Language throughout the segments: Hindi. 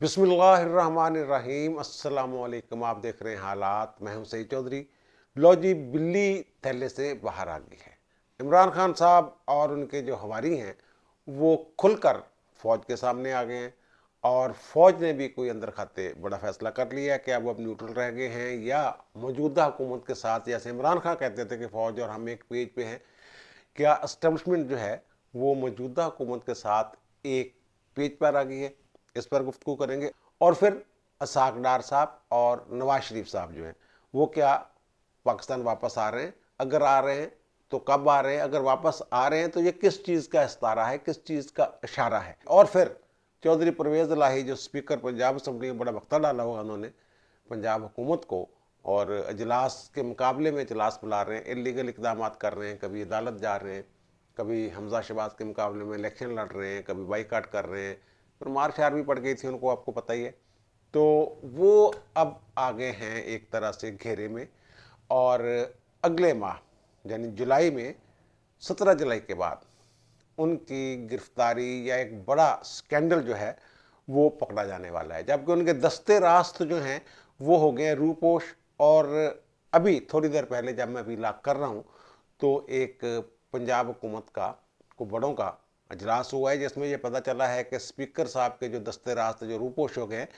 बिसमीम अल्लाम आप देख रहे हैं हालात मैं हूं सईद चौधरी लो जी बिल्ली थैले से बाहर आ गई है इमरान खान साहब और उनके जो हवारी हैं वो खुलकर फौज के सामने आ गए हैं और फौज ने भी कोई अंदर खाते बड़ा फैसला कर लिया है कि अब अब न्यूट्रल रह गए हैं या मौजूदा हुकूमत के साथ जैसे इमरान खान कहते थे कि फ़ौज और हम एक पेज पे हैं क्या इस्टबलिशमेंट जो है वो मौजूदा हुकूमत के साथ एक पेज पर आ गई है इस पर गुफ्तु करेंगे और फिर असाक डार साहब और नवाज शरीफ साहब जो हैं वो क्या पाकिस्तान वापस आ रहे हैं अगर आ रहे हैं तो कब आ रहे हैं अगर वापस आ रहे हैं तो ये किस चीज़ का इस्तारा है किस चीज़ का इशारा है और फिर चौधरी परवेज़ लाही जो स्पीकर पंजाब असम्बली में बड़ा वक्ता डाला हुआ उन्होंने पंजाब हुकूमत को और अजलास के मुकाबले में अजलास बुला रहे हैं इलीगल इकदाम कर रहे हैं कभी अदालत जा रहे हैं कभी हमजा शबाज के मुकाबले में इलेक्शन लड़ रहे हैं कभी बाईकाट कर रहे हैं और मार्क्स आर्मी पड़ गई थी उनको आपको पता ही है तो वो अब आ गए हैं एक तरह से घेरे में और अगले माह यानी जुलाई में सत्रह जुलाई के बाद उनकी गिरफ्तारी या एक बड़ा स्कैंडल जो है वो पकड़ा जाने वाला है जबकि उनके दस्ते रास्त जो हैं वो हो गए रूपोश और अभी थोड़ी देर पहले जब मैं अभी लाख कर रहा हूँ तो एक पंजाब हुकूमत का को बड़ों का अजलास हुआ है जिसमें यह पता चला है कि स्पीकर साहब के जो दस्ते रास्ते जो रूपोशोक हैं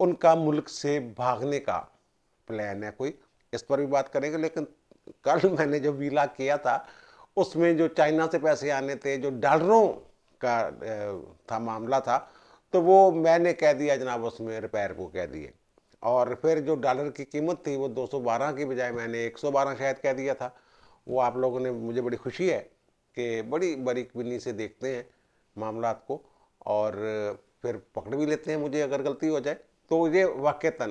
उनका मुल्क से भागने का प्लान है कोई इस पर भी बात करेंगे लेकिन कल मैंने जो वीला किया था उसमें जो चाइना से पैसे आने थे जो डॉलरों का था मामला था तो वो मैंने कह दिया जनाब उसमें रिपेयर को कह दिए और फिर जो डॉलर की कीमत थी वो 212 की बजाय मैंने 112 शायद कह दिया था वो आप लोगों ने मुझे बड़ी खुशी है के बड़ी बारीक से देखते हैं मामला को और फिर पकड़ भी लेते हैं मुझे अगर गलती हो जाए तो ये वाक़ता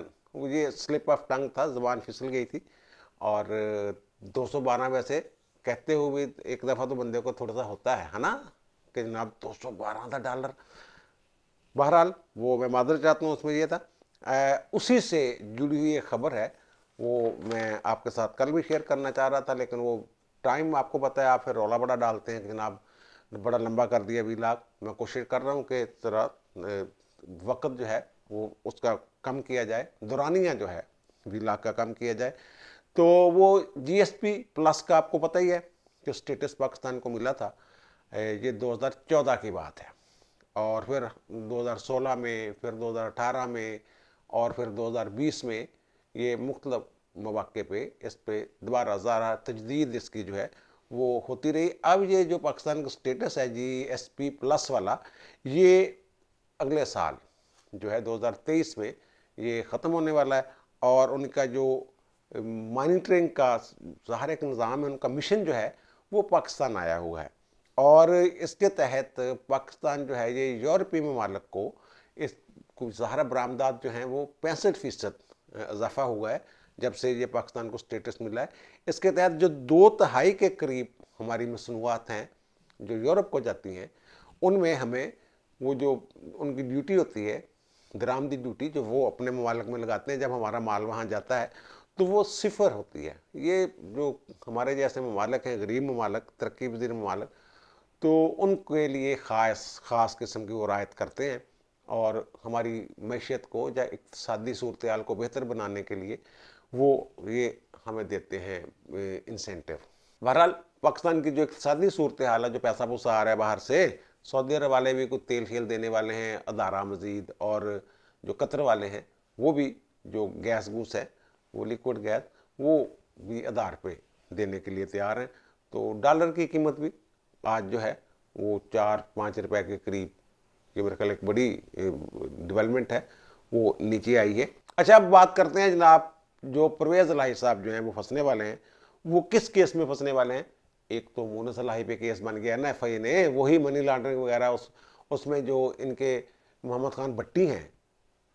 ये स्लिप ऑफ टंग था ज़बान फिसल गई थी और 212 में वैसे कहते हुए भी एक दफ़ा तो बंदे को थोड़ा सा होता है है ना कि जनाब 212 था डॉलर बहरहाल वो मैं मादर चाहता हूँ उसमें ये था आ, उसी से जुड़ी हुई एक खबर है वो मैं आपके साथ कल भी शेयर करना चाह रहा था लेकिन वो टाइम आपको पता है आप फिर रौला बड़ा डालते हैं कि जनाब बड़ा लंबा कर दिया अभी लाख मैं कोशिश कर रहा हूँ कि थोड़ा वक्त जो है वो उसका कम किया जाए दुरानिया जो है वी लाख का कम किया जाए तो वो जी प्लस का आपको पता ही है कि स्टेटस पाकिस्तान को मिला था ये 2014 की बात है और फिर 2016 में फिर 2018 में और फिर 2020 में ये मुख्तलब मौक़े पे इस पर दोबारा ज़ारा तजदीद इसकी जो है वो होती रही अब ये जो पाकिस्तान का स्टेटस है जी एस पी प्लस वाला ये अगले साल जो है 2023 में ये ख़त्म होने वाला है और उनका जो मॉनिटरिंग का सहारे एक निज़ाम है उनका मिशन जो है वो पाकिस्तान आया हुआ है और इसके तहत पाकिस्तान जो है ये यूरोपीय ममालक को इस सहारा बरामदात जो हैं वो पैंसठ फ़ीसद इजाफा हुआ है जब से ये पाकिस्तान को स्टेटस मिला है इसके तहत जो दो तहाई के करीब हमारी मसनूआत हैं जो यूरोप को जाती हैं उनमें हमें वो जो उनकी ड्यूटी होती है दरामदी ड्यूटी जो वो अपने ममालक में लगाते हैं जब हमारा माल वहाँ जाता है तो वो सिफर होती है ये जो हमारे जैसे ममालक हैं गरीब ममालक तरक्की पजीर ममालक तो उनके लिए ख़ास ख़ास किस्म की वो रायत करते हैं और हमारी मैशियत को या इकतदी सूरत को बेहतर बनाने के लिए वो ये हमें देते हैं इंसेंटिव बहरहाल पाकिस्तान की जो इकतदी सूरत हाल है जो पैसा पूसा आ रहा है बाहर से सऊदी अरब वाले भी कुछ तेल शेल देने वाले हैं अदारा मजीद और जो कतर वाले हैं वो भी जो गैस गूस है वो लिक्विड गैस वो भी आधार पे देने के लिए तैयार हैं तो डॉलर की कीमत भी आज जो है वो चार पाँच रुपए के करीब ये मेरे ख्याल एक बड़ी डेवलपमेंट है वो नीचे आई है अच्छा अब बात करते हैं जनाब जो परवेज लाही साहब जो हैं वो फंसने वाले हैं वो किस केस में फंसने वाले हैं एक तो मोन लाही पे केस बन गया ना एफ ने वही मनी लॉन्ड्रिंग वगैरह उस उसमें जो इनके मोहम्मद खान भट्टी हैं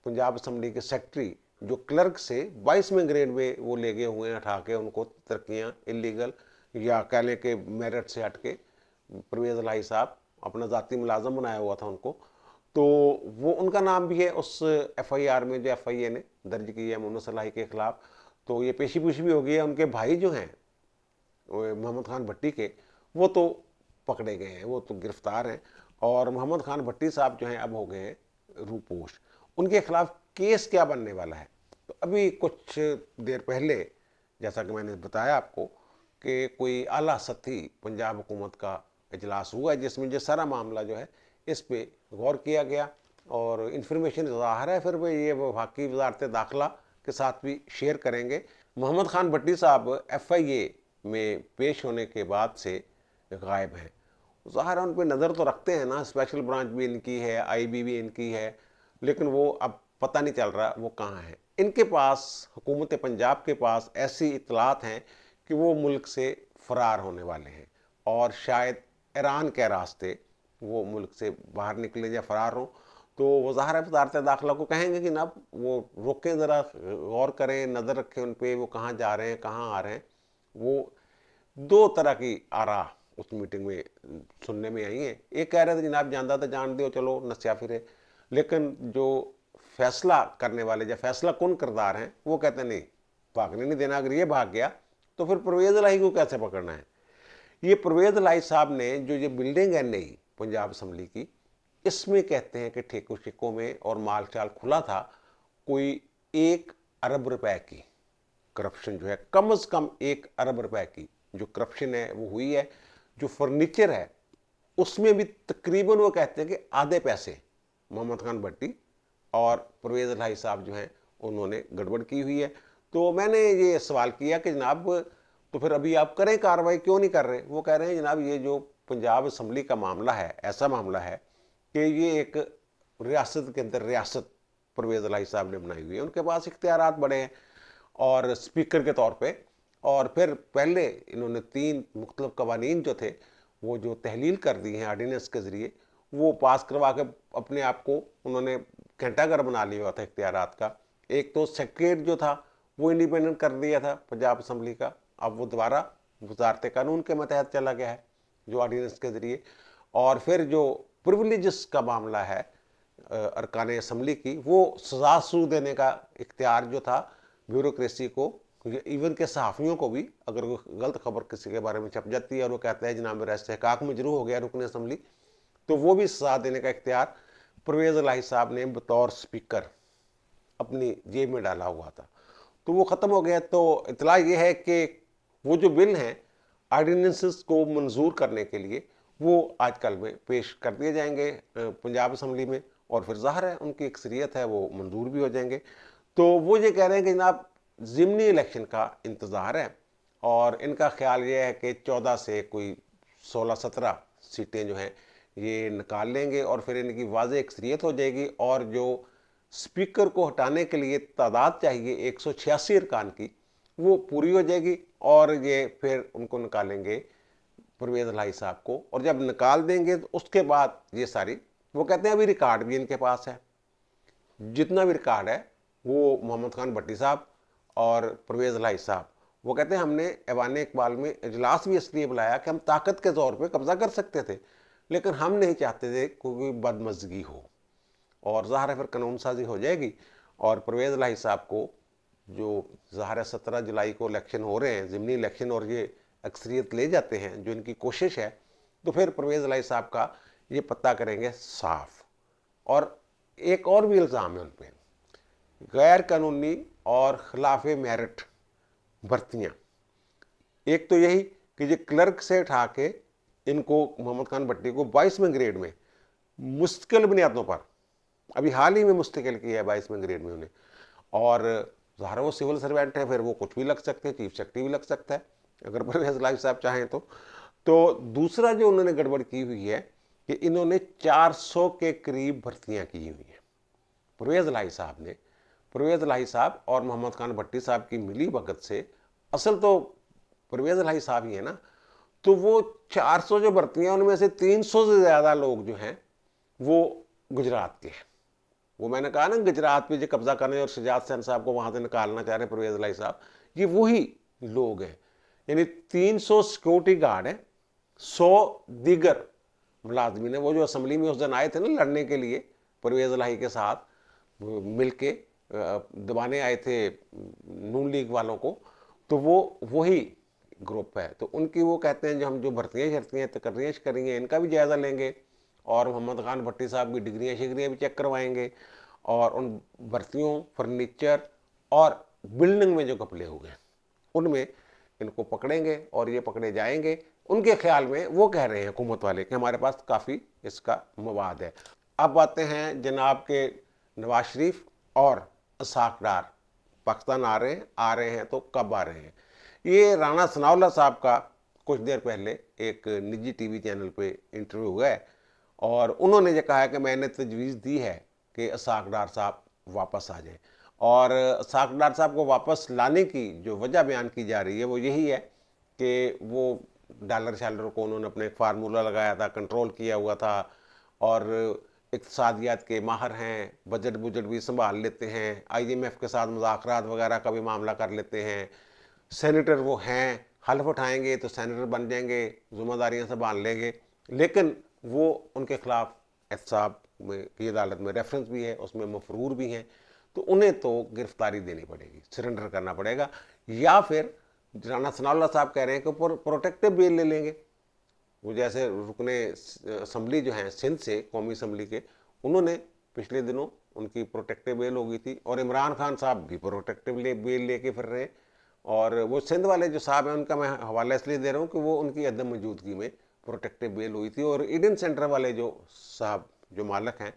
पंजाब असम्बली के सेक्रेटरी जो क्लर्क से बाईसवें ग्रेड में वो ले गए हुए हैं उठा के उनको तरक्कियाँ इलीगल या कह लें कि मेरिट से हट के परवेज़ लाही साहब अपना ज़ाती मुलाजम बनाया हुआ था उनको तो वो उनका नाम भी है उस एफआईआर में जो एफआईए ने दर्ज की है मोनो सलाही के खिलाफ तो ये पेशी पेशी भी हो गई है उनके भाई जो हैं मोहम्मद खान भट्टी के वो तो पकड़े गए हैं वो तो गिरफ्तार हैं और मोहम्मद खान भट्टी साहब जो हैं अब हो गए हैं रूपोश उनके खिलाफ केस क्या बनने वाला है तो अभी कुछ देर पहले जैसा कि मैंने बताया आपको कि कोई आला सती पंजाब हुकूमत का इजलास हुआ है जिसमें जो सारा मामला जो है इस पर गौर किया गया और इन्फॉर्मेशन ज़ाहिर है फिर मैं ये वफाकी वजारत दाखिला के साथ भी शेयर करेंगे मोहम्मद ख़ान भट्टी साहब एफ आई ए में पेश होने के बाद से गायब हैं ज़ाहिर है उन पर नज़र तो रखते हैं ना स्पेशल ब्रांच भी इनकी है आई बी भी इनकी है लेकिन वो अब पता नहीं चल रहा वो कहाँ हैं इनके पास हुकूमत पंजाब के पास ऐसी इतलात हैं कि वो मुल्क से फ़रार होने वाले हैं और शायद ईरान के रास्ते वो मुल्क से बाहर निकले या फरार हो तो वजाहरा वजारत दाखिला को कहेंगे कि ना वो रोकें ज़रा गौर करें नज़र रखें उन पर वो कहाँ जा रहे हैं कहाँ आ रहे हैं वो दो तरह की आरा उस मीटिंग में सुनने में आई हैं एक कह रहे थे जनाब जानता तो जान दो चलो नस्या फिरे लेकिन जो फैसला करने वाले या फैसला कौन करदार हैं वो कहते नहीं भागने नहीं देना अगर ये भाग गया तो फिर परवेज़ लाई को कैसे पकड़ना है ये परवेज़ लाई साहब ने जो ये बिल्डिंग है नई पंजाब असम्बली की इसमें कहते हैं कि ठेकों शेकों में और माल चाल खुला था कोई एक अरब रुपए की करप्शन जो है कम से कम एक अरब रुपए की जो करप्शन है वो हुई है जो फर्नीचर है उसमें भी तकरीबन वो कहते हैं कि आधे पैसे मोहम्मद खान भट्टी और परवेज़ अलाई साहब जो हैं उन्होंने गड़बड़ की हुई है तो मैंने ये सवाल किया कि जनाब तो फिर अभी आप करें कार्रवाई क्यों नहीं कर रहे वो कह रहे हैं जनाब ये जो पंजाब असम्बली का मामला है ऐसा मामला है कि ये एक रियासत के अंदर रियासत परवेज लाई साहब ने बनाई हुई है उनके पास इख्तियार बड़े हैं और स्पीकर के तौर पर और फिर पहले इन्होंने तीन मुख्तलिफ कवानीन जो थे वो जो तहलील कर दिए हैं आर्डीनेंस के ज़रिए वो पास करवा के अपने आप को उन्होंने घंटाघर बना लिया हुआ था इख्तियार का एक तो सेक्रेट जो था वो इंडिपेंडेंट कर दिया था पंजाब असम्बली का अब वो दोबारा वजारत कानून के मतहत चला गया है जो ऑर्डिनेंस के ज़रिए और फिर जो प्रिविलेज का मामला है अरकान असम्बली की वो सजा सू देने का इख्तियार जो था ब्यूरोक्रेसी को इवन के सहाफ़ियों को भी अगर कोई गलत खबर किसी के बारे में छप जाती है और वो कहते हैं जनाब मेरा में जरूर हो गया रुकन असम्बली तो वो भी सजा देने का इख्तियार परवेज़ लाही साहब ने बतौर स्पीकर अपनी जेब में डाला हुआ था तो वो ख़त्म हो गया तो इतला ये है कि वो जो बिल हैं ऑर्डिनेंसेस को मंजूर करने के लिए वो आजकल में पेश कर दिए जाएंगे पंजाब असम्बली में और फिर ज़ाहिर है उनकी अक्सरियत है वो मंजूर भी हो जाएंगे तो वो ये कह रहे हैं कि जनाब ज़मनी इलेक्शन का इंतज़ार है और इनका ख्याल ये है कि चौदह से कोई सोलह सत्रह सीटें जो हैं ये निकाल लेंगे और फिर इनकी वाज अक्सरियत हो जाएगी और जो स्पीकर को हटाने के लिए तादाद चाहिए एक सौ छियासी अरकान की वो पूरी हो जाएगी और ये फिर उनको निकालेंगे परवेज लाई साहब को और जब निकाल देंगे तो उसके बाद ये सारी वो कहते हैं अभी रिकॉर्ड भी इनके पास है जितना भी रिकॉर्ड है वो मोहम्मद खान भट्टी साहब और परवेज लाई साहब वो कहते हैं हमने ऐवान इकबाल में इजलास भी इसलिए बुलाया कि हम ताकत के तौर पे कब्ज़ा कर सकते थे लेकिन हम नहीं चाहते थे कोई बदमजगी हो और ज़ाहिर फिर कानून साजी हो जाएगी और परवेज लाई साहब को जो ज़ाहिर सत्रह जुलाई को इलेक्शन हो रहे हैं ज़मनी इलेक्शन और ये अक्सरियत ले जाते हैं जो इनकी कोशिश है तो फिर परवेज़ लाई साहब का ये पता करेंगे साफ और एक और भी इल्ज़ाम है उन पर गैर कानूनी और खिलाफ मेरिट भर्तियाँ एक तो यही कि ये क्लर्क से उठा के इनको मोहम्मद खान भट्टी को बाईसवें ग्रेड में मुस्तकिल बुनियादों पर अभी हाल ही में मुस्तकिल किया है बाईसवें ग्रेड में उन्हें और ज़ाहिर वो सिविल सर्वेंट है फिर वो कुछ भी लग सकते हैं चीफ सेक्रेटरी भी लग सकता है अगर परवेज लाइफ साहब चाहें तो तो दूसरा जो उन्होंने गड़बड़ की हुई है कि इन्होंने 400 के करीब भर्तियां की हुई हैं परवेज़ लाही साहब ने परवेज़ लाही साहब और मोहम्मद खान भट्टी साहब की मिली भगत से असल तो परवेज़ लाही साहब ही है ना तो वो 400 जो भर्तियां उनमें से 300 से ज़्यादा लोग जो हैं वो गुजरात के हैं वो मैंने कहा ना गुजरात पे जो कब्जा करने और शिजात सैन साहब को वहाँ से निकालना चाह रहे हैं परवेज लाई साहब ये वही लोग हैं यानी 300 सिक्योरिटी गार्ड हैं सौ दीगर मुलाजमी ने वो जो असम्बली में उस दिन आए थे ना लड़ने के लिए परवेज लाही के साथ मिल के दबाने आए थे नून लीग वालों को तो वो वही ग्रुप है तो उनकी वो कहते हैं जो हम जो भर्तियाँ शर्तियाँ तकर्रियाँ करेंगे इनका भी जायज़ा लेंगे और मोहम्मद खान भट्टी साहब की डिग्रियाँ शिग्रियाँ भी चेक करवाएंगे और उन बर्तियों फर्नीचर और बिल्डिंग में जो कपड़े हुए उनमें इनको पकड़ेंगे और ये पकड़े जाएंगे उनके ख्याल में वो कह रहे हैं हुकूमत वाले कि हमारे पास काफ़ी इसका मवाद है अब आते हैं जनाब के नवाज शरीफ और असाक डार पाकिस्तान आ रहे हैं आ रहे हैं तो कब आ रहे हैं ये राणा सनावला साहब का कुछ देर पहले एक निजी टीवी चैनल पे इंटरव्यू हुआ है और उन्होंने ये कहा है कि मैंने तजवीज़ दी है कि असाक डार साहब वापस आ जाए और असाक डार साहब को वापस लाने की जो वजह बयान की जा रही है वो यही है कि वो डॉलर शालर को उन्होंने अपने एक फार्मूला लगाया था कंट्रोल किया हुआ था और इकतसादियात के माहर हैं बजट बुजट भी संभाल लेते हैं आईएमएफ के साथ मुजाकर वगैरह का भी मामला कर लेते हैं सेनेटर वो हैं हल्फ उठाएंगे तो सेनेटर बन जाएंगे जिम्मेदारियाँ संभाल लेंगे लेकिन वो उनके खिलाफ एहसाब में की अदालत में रेफरेंस भी है उसमें मफरूर भी हैं तो उन्हें तो गिरफ्तारी देनी पड़ेगी सरेंडर करना पड़ेगा या फिर राना सनाउल्ला साहब कह रहे हैं कि प्रोटेक्टिव बेल ले लेंगे वो जैसे रुकने असम्बली जो हैं सिंध से कौमी असम्बली के उन्होंने पिछले दिनों उनकी प्रोटेक्टिव बेल हो गई थी और इमरान खान साहब भी प्रोटेक्टिव ले बेल लेके फिर रहे हैं और वो सिंध वाले जो साहब हैं उनका मैं हवाला इसलिए दे रहा हूँ कि वो उनकी अदम मौजूदगी में प्रोटेक्टिव बेल हुई थी और ईडन सेंटर वाले जो साहब जो मालक हैं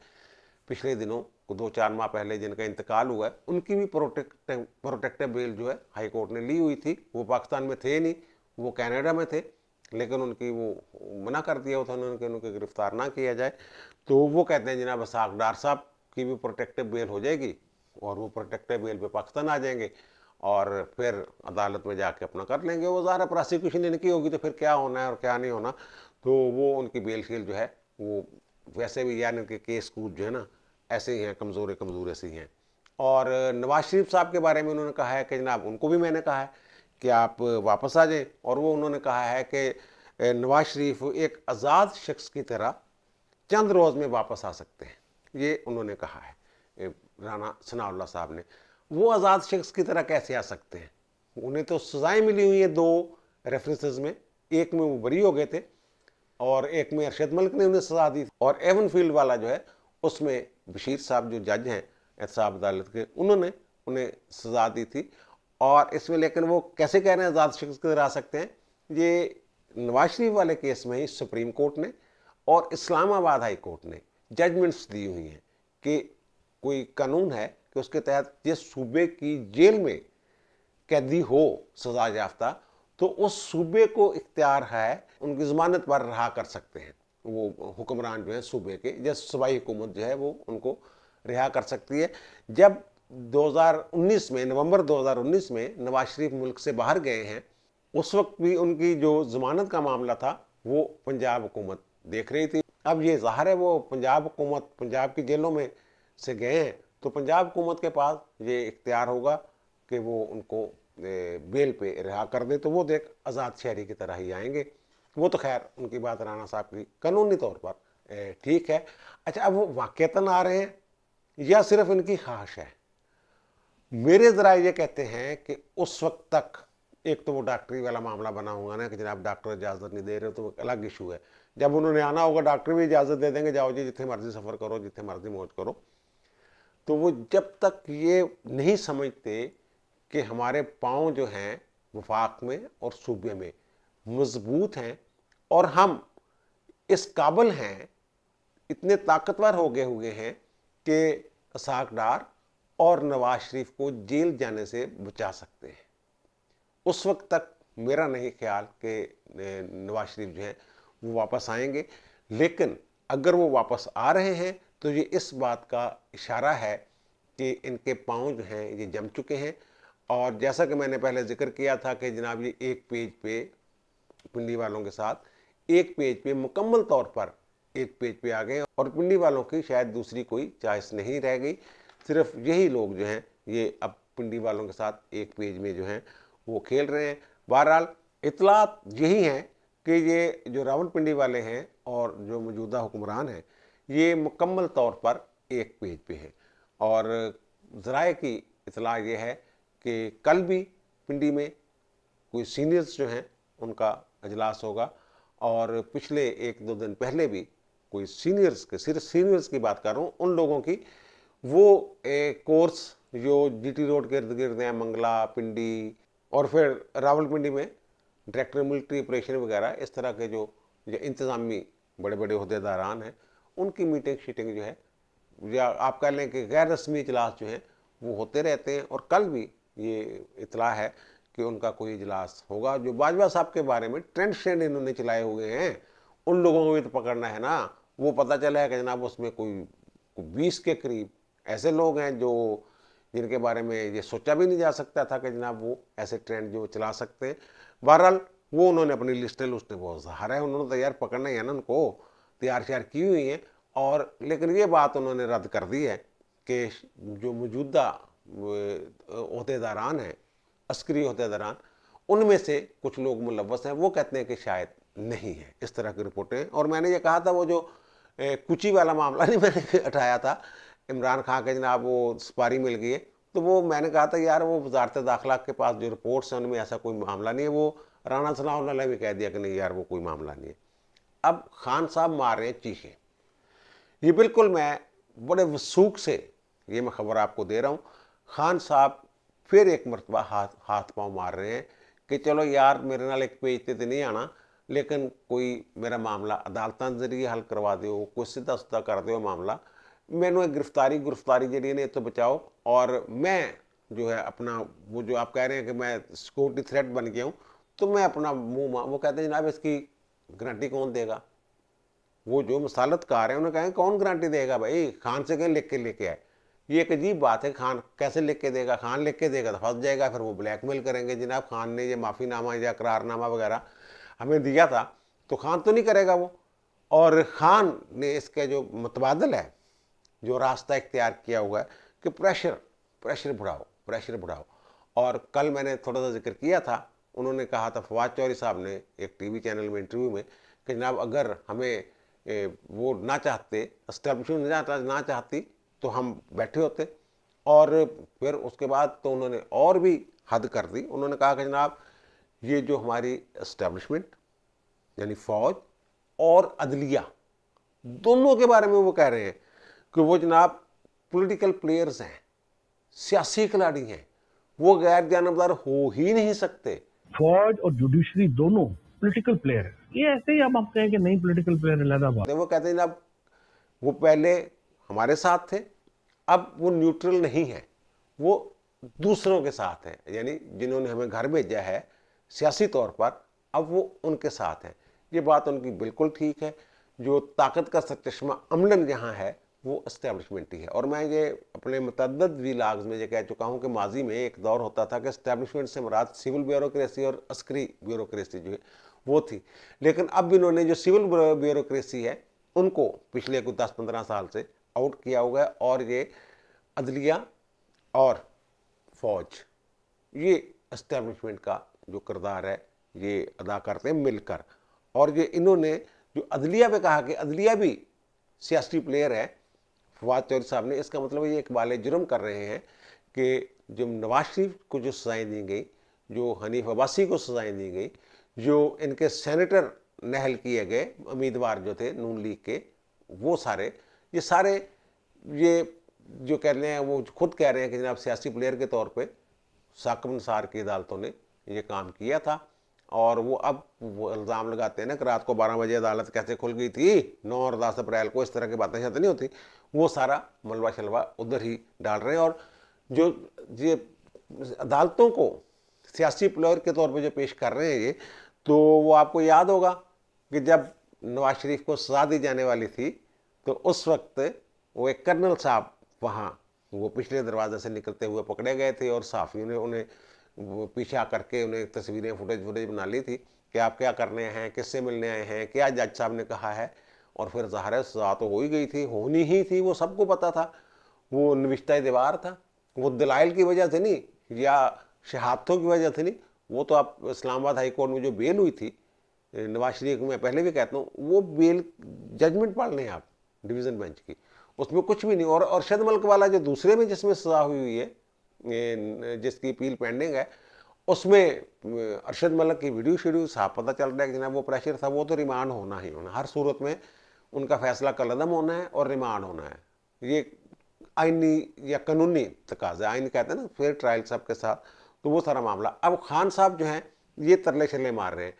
पिछले दिनों दो चार माह पहले जिनका इंतकाल हुआ है उनकी भी प्रोटेक्ट प्रोटेक्टिव बेल जो है हाई कोर्ट ने ली हुई थी वो पाकिस्तान में थे नहीं वो कनाडा में थे लेकिन उनकी वो मना कर दिया था उन्होंने कि उनको गिरफ्तार ना किया जाए तो वो कहते हैं जनाब साकडार साहब की भी प्रोटेक्टिव बेल हो जाएगी और वो प्रोटेक्टिव बेल पर पाकिस्तान आ जाएंगे और फिर अदालत में जाके अपना कर लेंगे वो ज़्यादा प्रोसिक्यूशन इनकी होगी तो फिर क्या होना है और क्या नहीं होना तो वो उनकी बेल शेल जो है वो वैसे भी यानी उनके केस कूद जो है ना ऐसे ही हैं कमज़ोर कमज़ोर ऐसे ही हैं और नवाज शरीफ साहब के बारे में उन्होंने कहा है कि जनाब उनको भी मैंने कहा है कि आप वापस आ जाएँ और वो उन्होंने कहा है कि नवाज शरीफ एक आज़ाद शख्स की तरह चंद रोज़ में वापस आ सकते हैं ये उन्होंने कहा है राना सनाउल्ला साहब ने वो आज़ाद शख्स की तरह कैसे आ सकते हैं उन्हें तो सज़ाएँ मिली हुई हैं दो रेफरेंसेस में एक में वो बरी हो गए थे और एक में अरशद मलिक ने उन्हें सजा दी और एवन फील्ड वाला जो है उसमें बशीर साहब जो जज हैं एहसाब अदालत के उन्होंने उन्हें सजा दी थी और इसमें लेकिन वो कैसे कह रहे हैं आज़ाद शख्स की तरह आ सकते हैं ये नवाज शरीफ वाले केस में ही सुप्रीम कोर्ट ने और इस्लामाबाद हाई कोर्ट ने जजमेंट्स दी हुई हैं कि कोई कानून है कि उसके तहत जिस सूबे की जेल में कैदी हो सजा याफ्ता तो उस सूबे को इख्तियार है उनकी ज़मानत पर रहा कर सकते हैं वो हुक्मरान जो है सूबे के जैसे सूबाई हुकूमत जो है वो उनको रिहा कर सकती है जब 2019 में नवंबर 2019 में नवाज शरीफ मुल्क से बाहर गए हैं उस वक्त भी उनकी जो ज़मानत का मामला था वो पंजाब हुकूमत देख रही थी अब ये ज़ाहिर है वो पंजाब हुकूमत पंजाब की जेलों में से गए हैं तो पंजाब हुकूमत के पास ये इख्तियार होगा कि वो उनको बेल पे रिहा कर दे तो वो देख आज़ाद शहरी की तरह ही आएंगे वो तो खैर उनकी बात राणा साहब की कानूनी तौर पर ठीक है अच्छा अब वो वाक़ता आ रहे हैं या सिर्फ इनकी ख्वाहिश है मेरे ज़रा ये कहते हैं कि उस वक्त तक एक तो वो डॉक्टरी वाला मामला बना हुआ ना कि जनाब डॉक्टर इजाज़त नहीं दे रहे तो अलग इशू है जब उन्होंने आना होगा डॉक्टर भी इजाज़त दे देंगे जाओ जी जितने मर्ज़ी सफ़र करो जितने मर्ज़ी मौज करो तो वो जब तक ये नहीं समझते कि हमारे पाँव जो हैं वफाक में और सूबे में मजबूत हैं और हम इस काबल हैं इतने ताकतवर हो गए हुए हैं कि इसाक डार और नवाज शरीफ को जेल जाने से बचा सकते हैं उस वक्त तक मेरा नहीं ख्याल कि नवाज शरीफ जो है वो वापस आएंगे लेकिन अगर वो वापस आ रहे हैं तो ये इस बात का इशारा है कि इनके पाँव जो हैं ये जम चुके हैं और जैसा कि मैंने पहले जिक्र किया था कि जनाब ये एक पेज पे पिंडी वालों के साथ एक पेज पे मुकम्मल तौर पर एक पेज पे आ गए और पिंडी वालों की शायद दूसरी कोई चॉइस नहीं रह गई सिर्फ यही लोग जो हैं ये अब पिंडी वालों के साथ एक पेज में जो हैं वो खेल रहे हैं बहरहाल इतलात यही हैं कि ये जो रावण पिंडी वाले हैं और जो मौजूदा हुक्मरान हैं ये मुकम्मल तौर पर एक पेज पे है और ज़राए की इतला ये है कि कल भी पिंडी में कोई सीनियर्स जो हैं उनका अजलास होगा और पिछले एक दो दिन पहले भी कोई सीनियर्स के सिर्फ सीनियर्स की बात कर रहा हूँ उन लोगों की वो एक कोर्स जो जीटी रोड के इर्द गिर्द हैं मंगला पिंडी और फिर रावलपिंडी में डायरेक्टर मिलिट्री ऑपरेशन वगैरह इस तरह के जो इंतज़ामी बड़े बड़े अहदेदारान हैं उनकी मीटिंग शीटिंग जो है या आप कह लें कि गैर रस्मी इजलास जो हैं वो होते रहते हैं और कल भी ये इतला है कि उनका कोई इजलास होगा जो बाजवा साहब के बारे में ट्रेंड शेंड इन्होंने चलाए हुए हैं उन लोगों को भी तो पकड़ना है ना वो पता चला है कि जनाब उसमें कोई बीस के करीब ऐसे लोग हैं जो जिनके बारे में ये सोचा भी नहीं जा सकता था कि जनाब वो ऐसे ट्रेंड जो चला सकते हैं बहरहाल वो उन्होंने अपनी लिस्टें लुस्टें बहुत सहारा है उन्होंने तैयार तो पकड़ना ही है ना उनको तैयार श्यार की हुई है और लेकिन ये बात उन्होंने रद्द कर दी है कि जो मौजूदा अहदेदारान हैं अस्करी अहदेदारान उनमें से कुछ लोग मुलवस हैं वो कहते हैं कि शायद नहीं है इस तरह की रिपोर्टें और मैंने ये कहा था वो जो कुची वाला मामला नहीं मैंने उठाया था इमरान खान के जनाब वो सुपारी मिल गई है तो वो मैंने कहा था यार वो वजारत दाखिला के पास जो रिपोर्ट्स हैं उनमें ऐसा कोई मामला नहीं है वो राना सलाह ने भी कह दिया कि नहीं यार वो कोई मामला नहीं है अब खान साहब मार रहे हैं चीखे ये बिल्कुल मैं बड़े वसूख से ये मैं खबर आपको दे रहा हूँ खान साहब फिर एक मरतबा हाथ हाथ पाँव मार रहे हैं कि चलो यार मेरे नाल एक पेज तो नहीं आना लेकिन कोई मेरा मामला अदालतों जरिए हल करवा दो कोई सीधा सुधा कर दो मामला मैंने गिरफ्तारी गिरफ्तारी जी ने तो बचाओ और मैं जो है अपना वो जो आप कह रहे हैं कि मैं सिक्योरिटी थ्रेट बन गया हूँ तो मैं अपना मुँह वो कहते हैं जनाब इसकी गारंटी कौन देगा वो जो मसालत का हैं उन्हें कहें कौन गारंटी देगा भाई खान से कहीं लिख के लेके आए ये एक अजीब बात है खान कैसे लिख के देगा खान लिख के देगा तो फंस जाएगा फिर वो ब्लैकमेल करेंगे जनाब खान ने ये माफ़ीनामा या करारनामा वगैरह हमें दिया था तो खान तो नहीं करेगा वो और खान ने इसका जो मुतबादल है जो रास्ता इख्तियार किया हुआ है कि प्रेशर प्रेशर बढ़ाओ प्रेशर बढ़ाओ और कल मैंने थोड़ा सा जिक्र किया था उन्होंने कहा था फवाद चौधरी साहब ने एक वी चैनल में इंटरव्यू में कि जनाब अगर हमें वो ना चाहते इस्टेब्लिशमेंट ना, ना चाहती तो हम बैठे होते और फिर उसके बाद तो उन्होंने और भी हद कर दी उन्होंने कहा कि जनाब ये जो हमारी इस्टेब्लिशमेंट यानी फ़ौज और अदलिया दोनों के बारे में वो कह रहे हैं कि वो जनाब पॉलिटिकल प्लेयर्स हैं सियासी खिलाड़ी हैं वो गैर जानबदार हो ही नहीं सकते फौज और जुडिशरी दोनों पॉलिटिकल प्लेयर है ये ऐसे ही अब आप कहें कि नहीं पॉलिटिकल प्लेयर इलाहाबाद वो कहते हैं जनाब वो पहले हमारे साथ थे अब वो न्यूट्रल नहीं है वो दूसरों के साथ हैं यानी जिन्होंने हमें घर भेजा है सियासी तौर पर अब वो उनके साथ हैं ये बात उनकी बिल्कुल ठीक है जो ताकत का सचमा अमलन यहाँ है वो इस्टेब्लिशमेंट ही है और मैं ये अपने मतदद विलाग्स में ये कह चुका हूँ कि माजी में एक दौर होता था कि इस्टेब्लिशमेंट से मराद सिविल ब्यूरोसी और अस्करी ब्यूरोसी जो है वो थी लेकिन अब इन्होंने जो सिविल ब्यूरोक्रेसी है उनको पिछले कुछ दस पंद्रह साल से आउट किया हुआ है और ये अदलिया और फौज ये इस्टेब्लिशमेंट का जो किरदार है ये अदा करते हैं मिलकर और ये इन्होंने जो अदलिया पे कहा कि अदलिया भी सियासी प्लेयर है फवाद चौधरी साहब ने इसका मतलब ये एक जुर्म कर रहे हैं कि जो नवाज शरीफ को जो सजाएं दी गई जो हनीफ अब्बासी को सजाएं दी गई जो इनके सेनेटर नहल किए गए उम्मीदवार जो थे नून लीग के वो सारे ये सारे ये जो कह रहे हैं वो खुद कह रहे हैं कि जनाब सियासी प्लेयर के तौर पे साकम की अदालतों ने ये काम किया था और वो अब वो इल्ज़ाम लगाते हैं ना कि रात को बारह बजे अदालत कैसे खुल गई थी नौ और दस अप्रैल को इस तरह की बातें शायद नहीं होती वो सारा मलबा शलवा उधर ही डाल रहे हैं और जो ये अदालतों को सियासी प्लेयर के तौर पे जो पेश कर रहे हैं ये तो वो आपको याद होगा कि जब नवाज शरीफ को सजा दी जाने वाली थी तो उस वक्त वो एक कर्नल साहब वहाँ वो पिछले दरवाजे से निकलते हुए पकड़े गए थे और साफियों ने उन्हें पीछा करके उन्हें तस्वीरें फुटेज वुटेज बना ली थी कि आप क्या करने हैं किससे मिलने आए हैं क्या जज साहब ने कहा है और फिर ज़ाहिर सजा तो हो ही गई थी होनी ही थी वो सबको पता था वो निविश्ता दीवार था वो दलाइल की वजह से नहीं या हाथों की वजह से नहीं वो तो आप इस्लामाबाद हाई कोर्ट में जो बेल हुई थी नवाज शरीफ मैं पहले भी कहता हूँ वो बेल जजमेंट पढ़ लें आप डिवीज़न बेंच की उसमें कुछ भी नहीं और अरशद मलक वाला जो दूसरे में जिसमें सजा हुई हुई है जिसकी अपील पेंडिंग है उसमें अरशद मलक की वीडियो शेड्यू साफ पता चल रहा है कि जनाब वो प्रेशर था वो तो रिमांड होना ही होना हर सूरत में उनका फैसला कलदम होना है और रिमांड होना है ये आइनी या कानूनी तकाजा आइन कहते हैं ना फिर ट्रायल सबके साथ तो वो सारा मामला अब खान साहब जो हैं ये तरले छले मार रहे हैं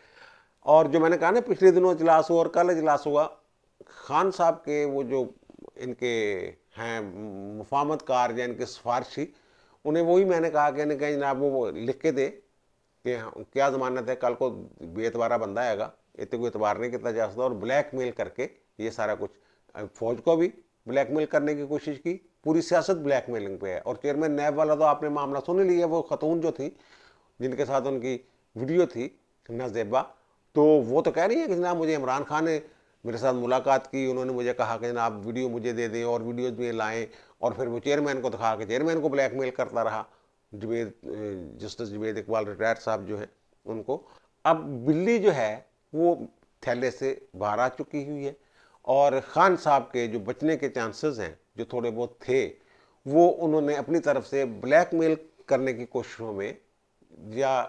और जो मैंने कहा ना पिछले दिनों इजलास हुआ और कल इजलास हुआ खान साहब के वो जो इनके हैं मुफामत कार या इनके सिफारशी उन्हें वही मैंने कहा कि इन्हें कहीं जनाब वो लिख के दे कि हाँ, क्या ज़मानत है कल को बेतबारा बंदा आएगा इतने कोई एतबार नहीं कितना जा सकता और ब्लैक मेल करके ये सारा कुछ फौज को भी ब्लैक मेल करने की कोशिश की पूरी सियासत ब्लैकमेलिंग पे है और चेयरमैन नैब वाला तो आपने मामला सुन लिया वो खतून जो थी जिनके साथ उनकी वीडियो थी नजेबा तो वो तो कह रही है कि जनाब मुझे इमरान खान ने मेरे साथ मुलाकात की उन्होंने मुझे कहा कि जनाब वीडियो मुझे दे दें और वीडियोज़ भी लाएँ और फिर वो चेयरमैन को दिखा के चेयरमैन को ब्लैकमेल करता रहा जुवेद जस्टिस जुवेद इकबाल रिटायर्ड साहब जो है उनको अब बिल्ली जो है वो थैले से बाहर आ चुकी हुई है और ख़ान साहब के जो बचने के चांसेस हैं जो थोड़े बहुत थे वो उन्होंने अपनी तरफ से ब्लैकमेल करने की कोशिशों में या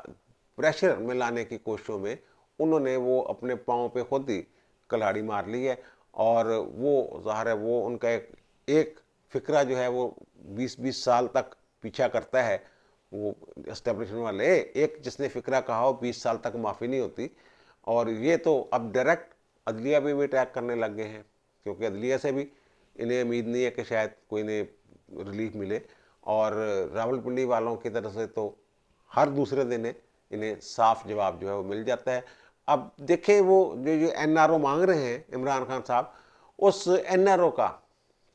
प्रेशर में लाने की कोशिशों में उन्होंने वो अपने पाँव पे खुद ही कलाड़ी मार ली है और वो ज़ाहिर है वो उनका एक एक फिक्रा जो है वो 20-20 साल तक पीछा करता है वो इस्टेब्लिशमेंट वाले एक जिसने फिक्रा कहा हो बीस साल तक माफ़ी नहीं होती और ये तो अब डायरेक्ट अदलिया पर भी अटैक करने लग गए हैं क्योंकि अदलिया से भी इन्हें उम्मीद नहीं है कि शायद कोई इन्हें रिलीफ मिले और रावलपिंडी वालों की तरफ से तो हर दूसरे दिन इन्हें साफ जवाब जो है वो मिल जाता है अब देखें वो जो जो एन मांग रहे हैं इमरान खान साहब उस एन का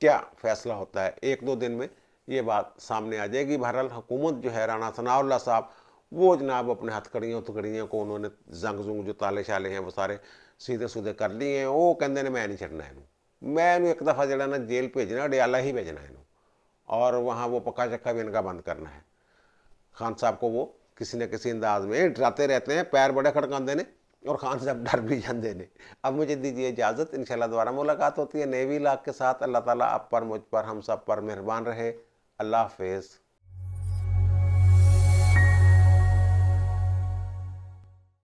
क्या फैसला होता है एक दो दिन में ये बात सामने आ जाएगी बहरहाल हुकूमत जो है राना सनाउल्ला साहब वो जनाब अपने हथकड़ियों थकड़ियों को उन्होंने जंग जुंग जो ताले शाले हैं वो सारे सीधे सूधे कर लिए ਉਹ ਕਹਿੰਦੇ मैं नहीं ਨਹੀਂ इनू मैं इन्हें एक दफ़ा जरा जेल भेजना अडयाला ही भेजना है और वहाँ वो पक्का चक्का भी इनका बंद करना है खान साहब को वो किसी न किसी अंदाज में डराते रहते हैं पैर बड़े खड़काते ने और खान साहब डर भी जाते हैं अब मुझे दीजिए इजाज़त इन दोबारा मुलाकात होती है नेवी लाख के साथ अल्लाह ताला आप पर मुझ पर हम सब पर मेहरबान रहे अल्लाह हाफिज़